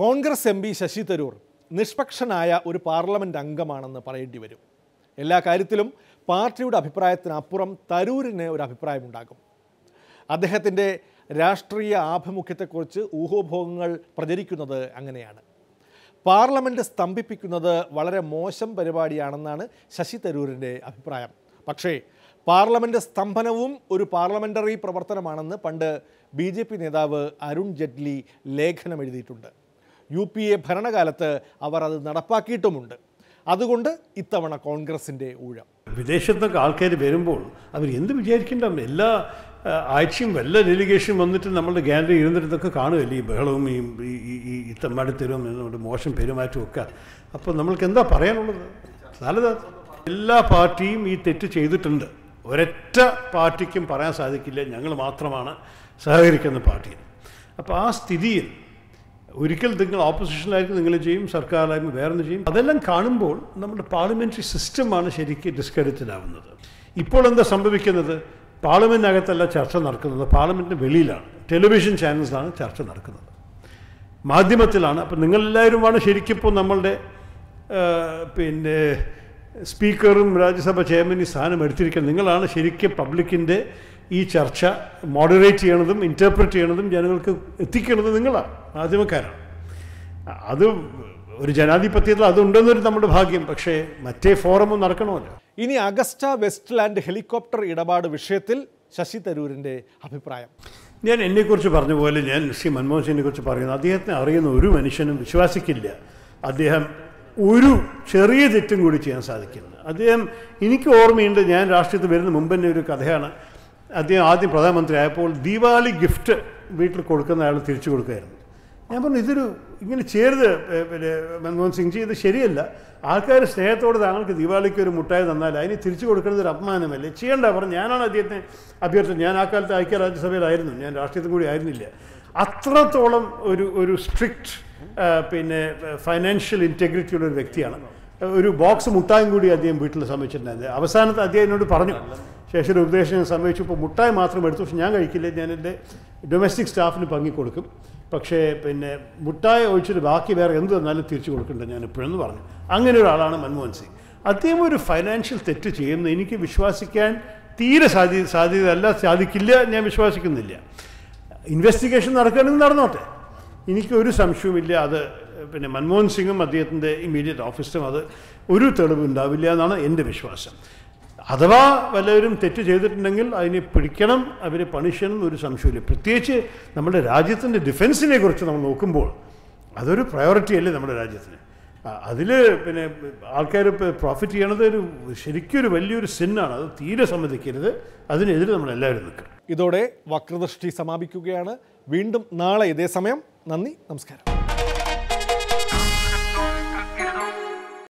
Congress M P Shashi Tharoor നിഷ്പക്ഷനായ ഒരു parliament അംഗമാണെന്ന് പറയേണ്ടി വരും എല്ലാ കാര്യത്തിലും പാർട്ടിയുടെ അഭിപ്രായത്തിനപ്പുറം തരൂരിന് ഒരു അഭിപ്രായമുണ്ടാകും അദ്ദേഹത്തിൻ്റെ രാഷ്ട്രീയ ആഭിമുഖ്യത്തെക്കുറിച്ച് ഊഹോഭോഗങ്ങൾ പ്രചരിക്കുന്നത് അങ്ങനെയാണ് പാർലമെന്റ് സ്തംഭിപ്പിക്കുന്നത് വളരെ മോശം പരിപാടിയാണെന്നാണ് ശശി തരൂരിൻ്റെ അഭിപ്രായം പക്ഷേ പാർലമെൻ്റ് സ്തംഭനവും ഒരു പാർലമെൻ്ററി പ്രവർത്തനമാണെന്ന് പണ്ട് ബി ജെ പി നേതാവ് അരുൺ ജെയ്റ്റ്ലി ലേഖനം എഴുതിയിട്ടുണ്ട് യു പി എ ഭരണകാലത്ത് അവർ അത് നടപ്പാക്കിയിട്ടുമുണ്ട് അതുകൊണ്ട് ഇത്തവണ കോൺഗ്രസിൻ്റെ ഊഴം വിദേശത്തൊക്കെ ആൾക്കാർ വരുമ്പോൾ അവർ എന്ത് വിചാരിക്കേണ്ട എല്ലാ ആഴ്ചയും വല്ല ഡെലിഗേഷൻ വന്നിട്ട് നമ്മളുടെ ഗാലറി ഇരുന്നിടത്തൊക്കെ കാണുമല്ലോ ഈ ബഹളവും ഈ ഈ ഇത്തമ്മാടിത്തരവും നമ്മുടെ മോശം പെരുമാറ്റവും ഒക്കെ അപ്പോൾ നമ്മൾക്ക് എന്താ പറയാനുള്ളത് സാലത എല്ലാ പാർട്ടിയും ഈ തെറ്റ് ചെയ്തിട്ടുണ്ട് ഒരൊറ്റ പാർട്ടിക്കും പറയാൻ സാധിക്കില്ല ഞങ്ങൾ മാത്രമാണ് സഹകരിക്കുന്ന പാർട്ടി അപ്പോൾ ആ സ്ഥിതിയിൽ ഒരിക്കൽ നിങ്ങൾ ഓപ്പോസിഷനിലായിരിക്കും നിങ്ങൾ ചെയ്യും സർക്കാരിലായും വേറെ ചെയ്യും അതെല്ലാം കാണുമ്പോൾ നമ്മുടെ പാർലമെൻ്ററി സിസ്റ്റമാണ് ശരിക്കും ഡിസ്ക്രെഡിറ്റിലാവുന്നത് ഇപ്പോൾ എന്താ സംഭവിക്കുന്നത് പാർലമെൻറ്റിനകത്തല്ല ചർച്ച നടക്കുന്നത് പാർലമെൻറ്റിന് വെളിയിലാണ് ടെലിവിഷൻ ചാനൽസിലാണ് ചർച്ച നടക്കുന്നത് മാധ്യമത്തിലാണ് അപ്പം നിങ്ങളെല്ലാവരുമാണ് ശരിക്കും ഇപ്പോൾ നമ്മളുടെ പിന്നെ സ്പീക്കറും രാജ്യസഭ ചെയർമാൻ ഈ സ്ഥാനം എടുത്തിരിക്കുന്നത് നിങ്ങളാണ് ശരിക്കും പബ്ലിക്കിൻ്റെ ഈ ചർച്ച മോഡറേറ്റ് ചെയ്യണതും ഇൻറ്റർപ്രറ്റ് ചെയ്യണതും ജനങ്ങൾക്ക് എത്തിക്കണതും നിങ്ങളാണ് മാധ്യമക്കാരാണ് അത് ഒരു ജനാധിപത്യത്തിൽ അതുണ്ടെന്നൊരു നമ്മുടെ ഭാഗ്യം പക്ഷേ മറ്റേ ഫോറമും നടക്കണമല്ലോ ഇനി അഗസ്റ്റ വെസ്റ്റ്ലാൻഡ് ഹെലികോപ്റ്റർ ഇടപാട് വിഷയത്തിൽ ശശി തരൂരിൻ്റെ അഭിപ്രായം ഞാൻ എന്നെക്കുറിച്ച് പറഞ്ഞ പോലെ ഞാൻ ശ്രീ മൻമോഹൻ സിംഗിനെ കുറിച്ച് പറയുന്നത് അദ്ദേഹത്തിനെ അറിയുന്ന ഒരു മനുഷ്യനും വിശ്വസിക്കില്ല അദ്ദേഹം ഒരു ചെറിയ തെറ്റും കൂടി ചെയ്യാൻ സാധിക്കുന്നത് അദ്ദേഹം എനിക്ക് ഓർമ്മയുണ്ട് ഞാൻ രാഷ്ട്രീയത്തിൽ വരുന്ന മുമ്പ് തന്നെ ഒരു കഥയാണ് അദ്ദേഹം ആദ്യം പ്രധാനമന്ത്രി ആയപ്പോൾ ദീപാവലി ഗിഫ്റ്റ് വീട്ടിൽ കൊടുക്കുന്ന അയാൾ തിരിച്ചു കൊടുക്കുമായിരുന്നു ഞാൻ പറഞ്ഞു ഇതൊരു ഇങ്ങനെ ചേരുത് പിന്നെ മൻമോഹൻ സിംഗ്ജി ഇത് ശരിയല്ല ആൾക്കാർ സ്നേഹത്തോടെ താങ്കൾക്ക് ദീപാവലിക്ക് ഒരു മുട്ടായി തന്നാൽ അതിന് തിരിച്ചു കൊടുക്കുന്നത് ഒരു അപമാനമല്ലേ ചെയ്യേണ്ട പറഞ്ഞു ഞാനാണ് അദ്ദേഹത്തെ അഭ്യർത്ഥിച്ചത് ഞാൻ ആ കാലത്ത് ഐക്യരാജ്യസഭയിലായിരുന്നു രാജ്യസഭയിലായിരുന്നു ഞാൻ രാഷ്ട്രീയത്തിൽ കൂടി ആയിരുന്നില്ല അത്രത്തോളം ഒരു ഒരു സ്ട്രിക്റ്റ് പിന്നെ ഫൈനാൻഷ്യൽ ഇൻറ്റഗ്രിറ്റിയുള്ള ഒരു വ്യക്തിയാണ് ഒരു ബോക്സ് മുട്ടായും കൂടി അദ്ദേഹം വീട്ടിൽ സമ്മതിച്ചിട്ടുണ്ടായിരുന്നത് അവസാനത്തെ അദ്ദേഹം എന്നോട് പറഞ്ഞു ശേഷം ഉപദേശം സമ്മതിച്ചു ഇപ്പോൾ മുട്ടായി മാത്രം എടുത്തു പക്ഷെ ഞാൻ കഴിക്കില്ല ഞാൻ എൻ്റെ ഡൊമസ്റ്റിക് സ്റ്റാഫിന് പങ്കിക്കൊടുക്കും പക്ഷേ പിന്നെ മുട്ടായ ഒഴിച്ചിട്ട് ബാക്കി വേറെ എന്ത് തന്നാലും തിരിച്ചു കൊടുക്കേണ്ട ഞാൻ എപ്പോഴെന്ന് പറഞ്ഞു അങ്ങനെ ഒരാളാണ് മൻമോഹൻ സിംഗ് അദ്ദേഹം ഒരു ഫൈനാൻഷ്യൽ തെറ്റ് ചെയ്യുന്നു എനിക്ക് വിശ്വസിക്കാൻ തീരെ സാധ്യ അല്ല സാധിക്കില്ല ഞാൻ വിശ്വസിക്കുന്നില്ല ഇൻവെസ്റ്റിഗേഷൻ നടക്കുകയാണെങ്കിൽ നടന്നോട്ടെ എനിക്ക് ഒരു സംശയവുമില്ല അത് പിന്നെ മൻമോഹൻ സിംഗും അദ്ദേഹത്തിൻ്റെ ഇമ്മീഡിയറ്റ് ഓഫീസും അത് ഒരു തെളിവുണ്ടാവില്ല എന്നാണ് എൻ്റെ വിശ്വാസം അഥവാ വല്ലവരും തെറ്റ് ചെയ്തിട്ടുണ്ടെങ്കിൽ അതിനെ പിടിക്കണം അവരെ പണിഷണം എന്നൊരു സംശയമില്ല പ്രത്യേകിച്ച് നമ്മുടെ രാജ്യത്തിൻ്റെ ഡിഫൻസിനെ കുറിച്ച് നമ്മൾ നോക്കുമ്പോൾ അതൊരു പ്രയോറിറ്റി അല്ലേ നമ്മുടെ രാജ്യത്തിന് അതിൽ പിന്നെ ആൾക്കാർ പ്രോഫിറ്റ് ചെയ്യണത് ഒരു ശരിക്കൊരു വലിയൊരു സിന്നാണ് അത് തീരെ സമ്മതിക്കരുത് അതിനെതിരെ നമ്മൾ എല്ലാവരും നിൽക്കണം ഇതോടെ വക്രദൃഷ്ടി സമാപിക്കുകയാണ് വീണ്ടും നാളെ ഇതേ സമയം നന്ദി നമസ്കാരം